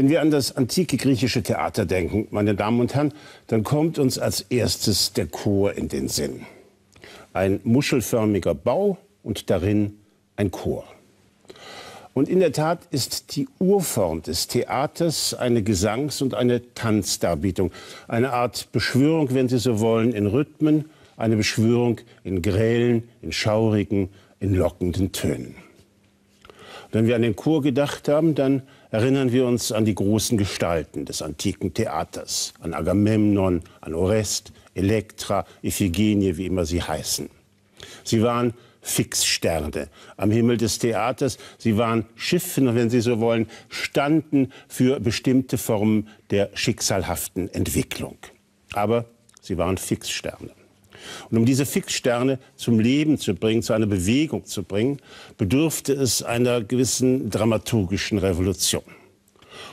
Wenn wir an das antike griechische Theater denken, meine Damen und Herren, dann kommt uns als erstes der Chor in den Sinn. Ein muschelförmiger Bau und darin ein Chor. Und in der Tat ist die Urform des Theaters eine Gesangs- und eine Tanzdarbietung, eine Art Beschwörung, wenn Sie so wollen, in Rhythmen, eine Beschwörung in grellen, in schaurigen, in lockenden Tönen. wenn wir an den Chor gedacht haben, dann erinnern wir uns an die großen Gestalten des antiken Theaters, an Agamemnon, an Orest, Elektra, Iphigenie, wie immer sie heißen. Sie waren Fixsterne am Himmel des Theaters. Sie waren Schiffen, wenn Sie so wollen, standen für bestimmte Formen der schicksalhaften Entwicklung. Aber sie waren Fixsterne. Und um diese Fixsterne zum Leben zu bringen, zu einer Bewegung zu bringen, bedürfte es einer gewissen dramaturgischen Revolution.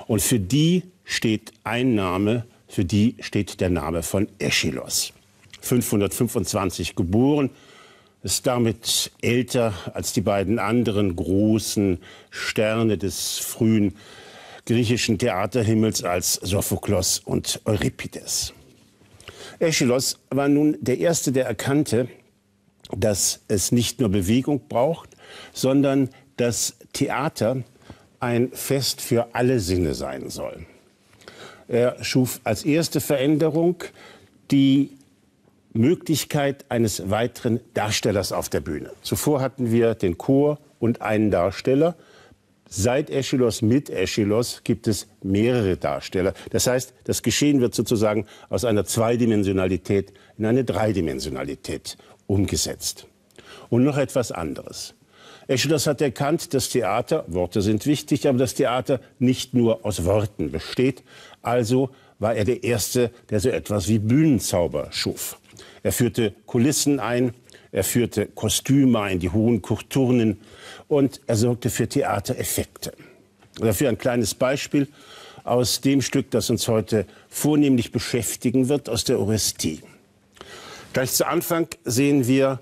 Und für die steht ein Name, für die steht der Name von Aeschylus. 525 geboren, ist damit älter als die beiden anderen großen Sterne des frühen griechischen Theaterhimmels als Sophoklos und Euripides. Aeschylus war nun der Erste, der erkannte, dass es nicht nur Bewegung braucht, sondern dass Theater ein Fest für alle Sinne sein soll. Er schuf als erste Veränderung die Möglichkeit eines weiteren Darstellers auf der Bühne. Zuvor hatten wir den Chor und einen Darsteller. Seit Aeschylus, mit Aeschylus gibt es mehrere Darsteller. Das heißt, das Geschehen wird sozusagen aus einer Zweidimensionalität in eine Dreidimensionalität umgesetzt. Und noch etwas anderes. Aeschylus hat erkannt, dass Theater, Worte sind wichtig, aber das Theater nicht nur aus Worten besteht. Also war er der Erste, der so etwas wie Bühnenzauber schuf. Er führte Kulissen ein, er führte Kostüme in die hohen Kulturnen und er sorgte für Theatereffekte. Dafür also ein kleines Beispiel aus dem Stück, das uns heute vornehmlich beschäftigen wird, aus der Orestie. Gleich zu Anfang sehen wir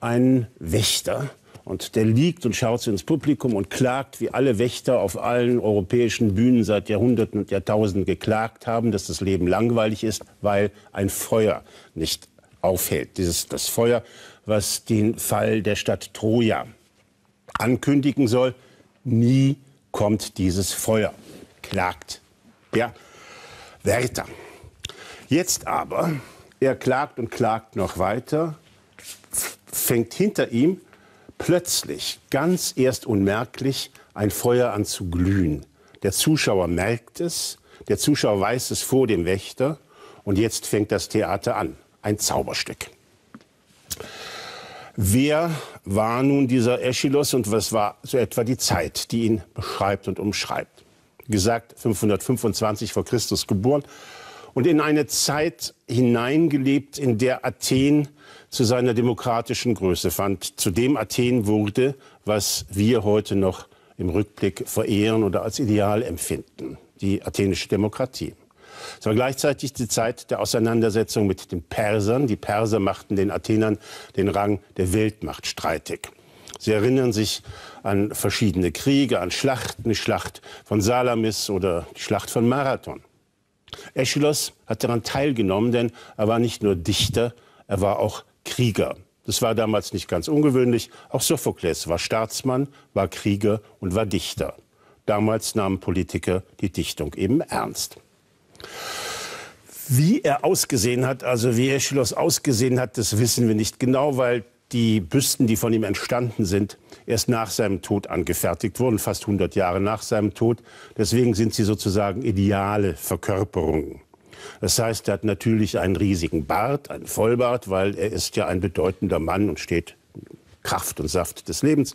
einen Wächter und der liegt und schaut ins Publikum und klagt, wie alle Wächter auf allen europäischen Bühnen seit Jahrhunderten und Jahrtausenden geklagt haben, dass das Leben langweilig ist, weil ein Feuer nicht aufhält. Dieses, das Feuer was den Fall der Stadt Troja ankündigen soll. Nie kommt dieses Feuer, klagt der Wärter. Jetzt aber, er klagt und klagt noch weiter, fängt hinter ihm plötzlich, ganz erst unmerklich, ein Feuer an zu glühen. Der Zuschauer merkt es, der Zuschauer weiß es vor dem Wächter und jetzt fängt das Theater an. Ein Zauberstück. Wer war nun dieser Aeschylus und was war so etwa die Zeit, die ihn beschreibt und umschreibt? Gesagt, 525 vor Christus geboren und in eine Zeit hineingelebt, in der Athen zu seiner demokratischen Größe fand, zu dem Athen wurde, was wir heute noch im Rückblick verehren oder als Ideal empfinden, die athenische Demokratie. Es war gleichzeitig die Zeit der Auseinandersetzung mit den Persern. Die Perser machten den Athenern den Rang der Weltmacht streitig. Sie erinnern sich an verschiedene Kriege, an Schlachten, die Schlacht von Salamis oder die Schlacht von Marathon. Aeschylus hat daran teilgenommen, denn er war nicht nur Dichter, er war auch Krieger. Das war damals nicht ganz ungewöhnlich. Auch Sophokles war Staatsmann, war Krieger und war Dichter. Damals nahmen Politiker die Dichtung eben ernst. Wie er ausgesehen hat, also wie Aeschylus ausgesehen hat, das wissen wir nicht genau, weil die Büsten, die von ihm entstanden sind, erst nach seinem Tod angefertigt wurden, fast 100 Jahre nach seinem Tod. Deswegen sind sie sozusagen ideale Verkörperungen. Das heißt, er hat natürlich einen riesigen Bart, einen Vollbart, weil er ist ja ein bedeutender Mann und steht Kraft und Saft des Lebens.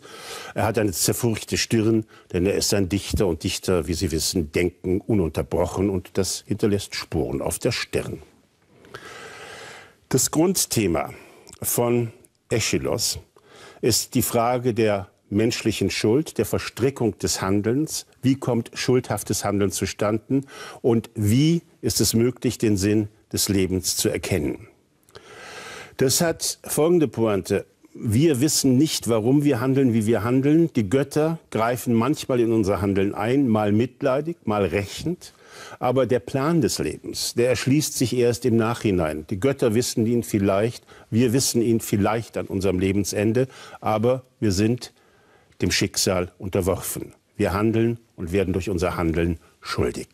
Er hat eine zerfurchte Stirn, denn er ist ein Dichter und Dichter, wie Sie wissen, denken ununterbrochen und das hinterlässt Spuren auf der Stirn. Das Grundthema von Aeschylus ist die Frage der menschlichen Schuld, der Verstrickung des Handelns. Wie kommt schuldhaftes Handeln zustande und wie ist es möglich, den Sinn des Lebens zu erkennen? Das hat folgende Pointe wir wissen nicht, warum wir handeln, wie wir handeln. Die Götter greifen manchmal in unser Handeln ein, mal mitleidig, mal rächend. Aber der Plan des Lebens, der erschließt sich erst im Nachhinein. Die Götter wissen ihn vielleicht, wir wissen ihn vielleicht an unserem Lebensende, aber wir sind dem Schicksal unterworfen. Wir handeln und werden durch unser Handeln schuldig.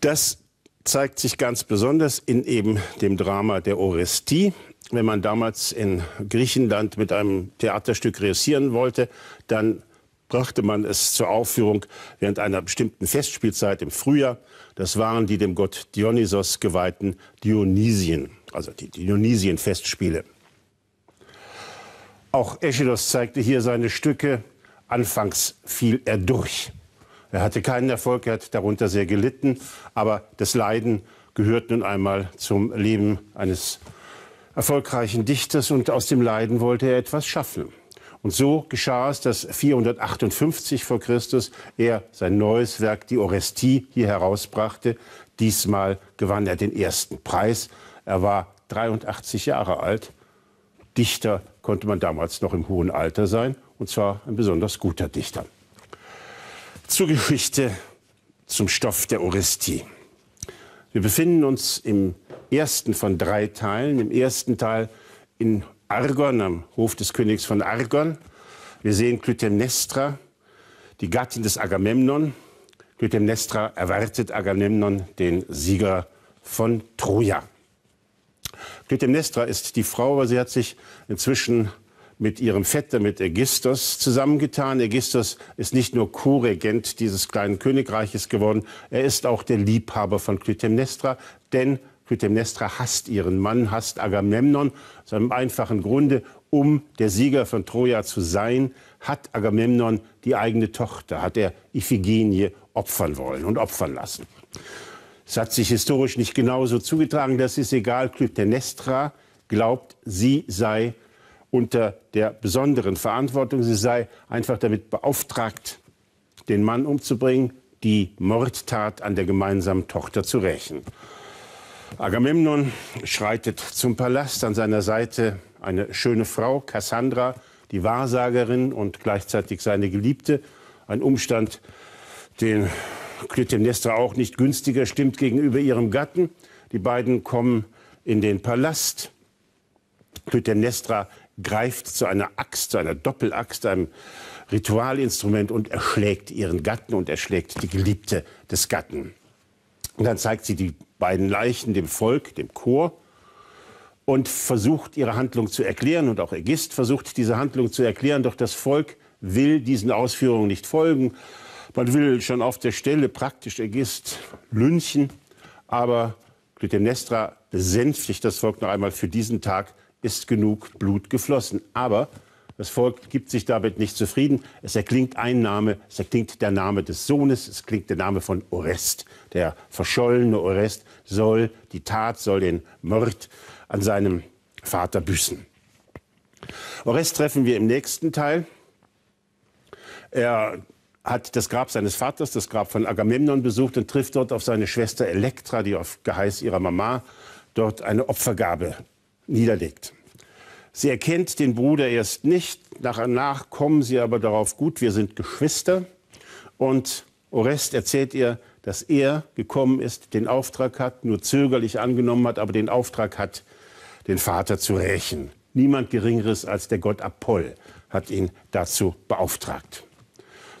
Das zeigt sich ganz besonders in eben dem Drama der Orestie, wenn man damals in Griechenland mit einem Theaterstück reüssieren wollte, dann brachte man es zur Aufführung während einer bestimmten Festspielzeit im Frühjahr. Das waren die dem Gott Dionysos geweihten Dionysien, also die Dionysien-Festspiele. Auch Aeschylus zeigte hier seine Stücke. Anfangs fiel er durch. Er hatte keinen Erfolg, er hat darunter sehr gelitten, aber das Leiden gehört nun einmal zum Leben eines erfolgreichen Dichters und aus dem Leiden wollte er etwas schaffen. Und so geschah es, dass 458 vor Christus er sein neues Werk, die Orestie, hier herausbrachte. Diesmal gewann er den ersten Preis. Er war 83 Jahre alt. Dichter konnte man damals noch im hohen Alter sein, und zwar ein besonders guter Dichter. Zur Geschichte, zum Stoff der Orestie. Wir befinden uns im ersten von drei Teilen. Im ersten Teil in Argon, am Hof des Königs von Argon. Wir sehen Clytemnestra, die Gattin des Agamemnon. Clytemnestra erwartet Agamemnon, den Sieger von Troja. Clytemnestra ist die Frau, aber sie hat sich inzwischen mit ihrem Vetter, mit Aegisthos, zusammengetan. Aegisthos ist nicht nur Co-Regent dieses kleinen Königreiches geworden, er ist auch der Liebhaber von Clytemnestra, denn Clytemnestra hasst ihren Mann, hasst Agamemnon, aus einem einfachen Grunde, um der Sieger von Troja zu sein, hat Agamemnon die eigene Tochter, hat er Iphigenie opfern wollen und opfern lassen. Es hat sich historisch nicht genauso zugetragen, das ist egal. Clytemnestra glaubt, sie sei unter der besonderen Verantwortung, sie sei einfach damit beauftragt, den Mann umzubringen, die Mordtat an der gemeinsamen Tochter zu rächen. Agamemnon schreitet zum Palast, an seiner Seite eine schöne Frau, Kassandra, die Wahrsagerin und gleichzeitig seine Geliebte. Ein Umstand, den Clytemnestra auch nicht günstiger stimmt gegenüber ihrem Gatten. Die beiden kommen in den Palast. Clytemnestra greift zu einer Axt, zu einer Doppelaxt, einem Ritualinstrument und erschlägt ihren Gatten und erschlägt die Geliebte des Gatten. Und dann zeigt sie die beiden Leichen dem Volk, dem Chor, und versucht ihre Handlung zu erklären. Und auch Ägist versucht diese Handlung zu erklären. Doch das Volk will diesen Ausführungen nicht folgen. Man will schon auf der Stelle praktisch Ägist lynchen. Aber Clytemnestra besänftigt das Volk noch einmal. Für diesen Tag ist genug Blut geflossen. Aber das Volk gibt sich damit nicht zufrieden. Es erklingt ein Name, es erklingt der Name des Sohnes, es klingt der Name von Orest. Der verschollene Orest soll die Tat, soll den Mord an seinem Vater büßen. Orest treffen wir im nächsten Teil. Er hat das Grab seines Vaters, das Grab von Agamemnon besucht und trifft dort auf seine Schwester Elektra, die auf Geheiß ihrer Mama dort eine Opfergabe niederlegt. Sie erkennt den Bruder erst nicht, nach und nach kommen sie aber darauf gut, wir sind Geschwister. Und Orest erzählt ihr, dass er gekommen ist, den Auftrag hat, nur zögerlich angenommen hat, aber den Auftrag hat, den Vater zu rächen. Niemand Geringeres als der Gott Apoll hat ihn dazu beauftragt.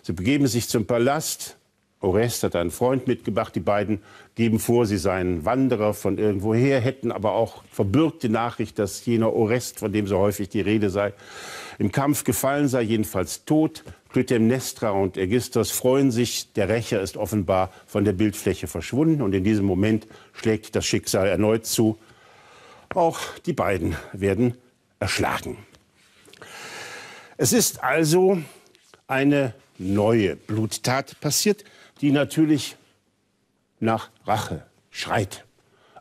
Sie begeben sich zum Palast, Orest hat einen Freund mitgebracht. Die beiden geben vor, sie seien Wanderer von irgendwoher, hätten aber auch verbürgte Nachricht, dass jener Orest, von dem so häufig die Rede sei, im Kampf gefallen sei, jedenfalls tot. Clytemnestra und Ägisthos freuen sich, der Rächer ist offenbar von der Bildfläche verschwunden und in diesem Moment schlägt das Schicksal erneut zu. Auch die beiden werden erschlagen. Es ist also eine neue Bluttat passiert die natürlich nach Rache schreit.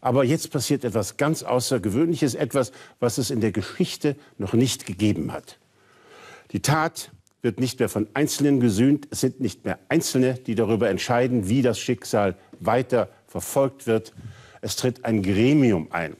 Aber jetzt passiert etwas ganz Außergewöhnliches, etwas, was es in der Geschichte noch nicht gegeben hat. Die Tat wird nicht mehr von Einzelnen gesühnt, es sind nicht mehr Einzelne, die darüber entscheiden, wie das Schicksal weiter verfolgt wird. Es tritt ein Gremium ein.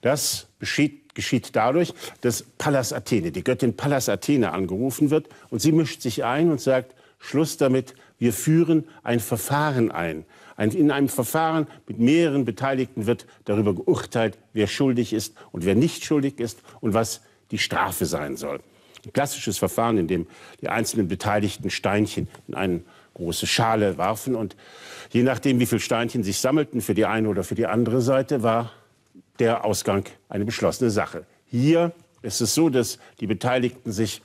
Das geschieht, geschieht dadurch, dass Pallas Athene, die Göttin Pallas Athene angerufen wird und sie mischt sich ein und sagt, Schluss damit, wir führen ein Verfahren ein. ein. In einem Verfahren mit mehreren Beteiligten wird darüber geurteilt, wer schuldig ist und wer nicht schuldig ist und was die Strafe sein soll. Ein klassisches Verfahren, in dem die einzelnen Beteiligten Steinchen in eine große Schale warfen. Und je nachdem, wie viele Steinchen sich sammelten für die eine oder für die andere Seite, war der Ausgang eine beschlossene Sache. Hier ist es so, dass die Beteiligten sich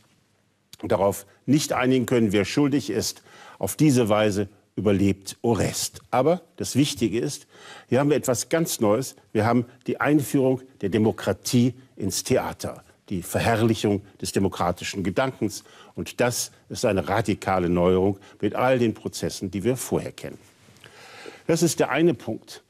darauf nicht einigen können, wer schuldig ist. Auf diese Weise überlebt Orest. Aber das Wichtige ist, hier haben wir etwas ganz Neues. Wir haben die Einführung der Demokratie ins Theater, die Verherrlichung des demokratischen Gedankens. Und das ist eine radikale Neuerung mit all den Prozessen, die wir vorher kennen. Das ist der eine Punkt.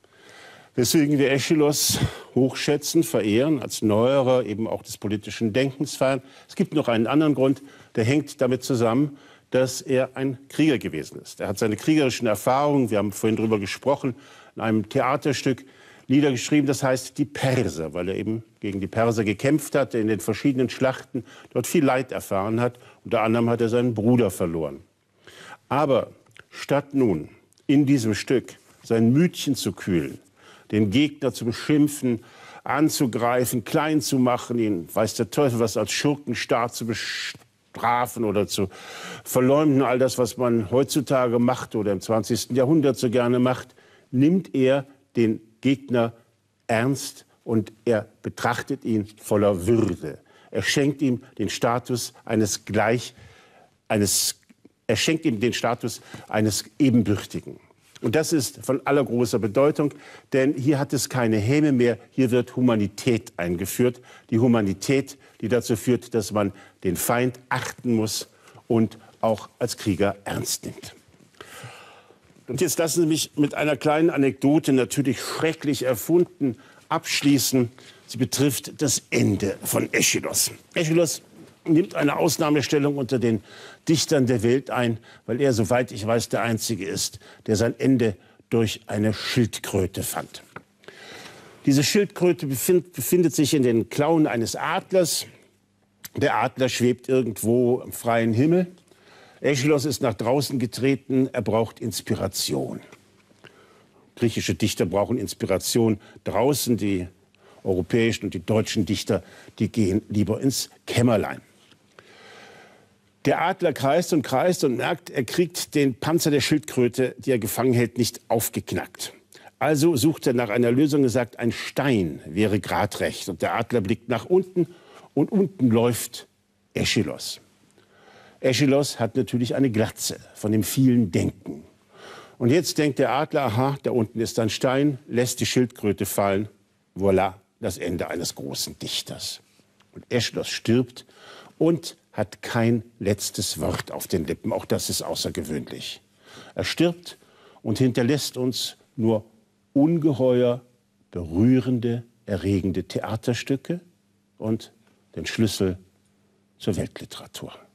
Deswegen wir Aeschylus hochschätzen, verehren, als Neuerer eben auch des politischen Denkens feiern. Es gibt noch einen anderen Grund, der hängt damit zusammen, dass er ein Krieger gewesen ist. Er hat seine kriegerischen Erfahrungen, wir haben vorhin darüber gesprochen, in einem Theaterstück Lieder geschrieben, das heißt die Perser, weil er eben gegen die Perser gekämpft hat, in den verschiedenen Schlachten dort viel Leid erfahren hat. Unter anderem hat er seinen Bruder verloren. Aber statt nun in diesem Stück sein Mütchen zu kühlen, den Gegner zu beschimpfen, anzugreifen, klein zu machen, ihn, weiß der Teufel was, als Schurkenstaat zu bestrafen oder zu verleumden, all das, was man heutzutage macht oder im 20. Jahrhundert so gerne macht, nimmt er den Gegner ernst und er betrachtet ihn voller Würde. Er schenkt ihm den Status eines gleich, eines, er schenkt ihm den Status eines Ebenbürtigen. Und das ist von aller Bedeutung, denn hier hat es keine Häme mehr, hier wird Humanität eingeführt. Die Humanität, die dazu führt, dass man den Feind achten muss und auch als Krieger ernst nimmt. Und jetzt lassen Sie mich mit einer kleinen Anekdote, natürlich schrecklich erfunden, abschließen. Sie betrifft das Ende von Eschylos. Aeschylus nimmt eine Ausnahmestellung unter den Dichtern der Welt ein, weil er, soweit ich weiß, der Einzige ist, der sein Ende durch eine Schildkröte fand. Diese Schildkröte befind, befindet sich in den Klauen eines Adlers. Der Adler schwebt irgendwo im freien Himmel. Aeschylus ist nach draußen getreten, er braucht Inspiration. Griechische Dichter brauchen Inspiration draußen, die europäischen und die deutschen Dichter, die gehen lieber ins Kämmerlein. Der Adler kreist und kreist und merkt, er kriegt den Panzer der Schildkröte, die er gefangen hält, nicht aufgeknackt. Also sucht er nach einer Lösung und sagt, ein Stein wäre gradrecht. Und der Adler blickt nach unten und unten läuft Eschilos. Eschilos hat natürlich eine Glatze von dem vielen Denken. Und jetzt denkt der Adler, aha, da unten ist ein Stein, lässt die Schildkröte fallen. Voilà, das Ende eines großen Dichters. Und Eschilos stirbt und hat kein letztes Wort auf den Lippen. Auch das ist außergewöhnlich. Er stirbt und hinterlässt uns nur ungeheuer berührende, erregende Theaterstücke und den Schlüssel zur Weltliteratur.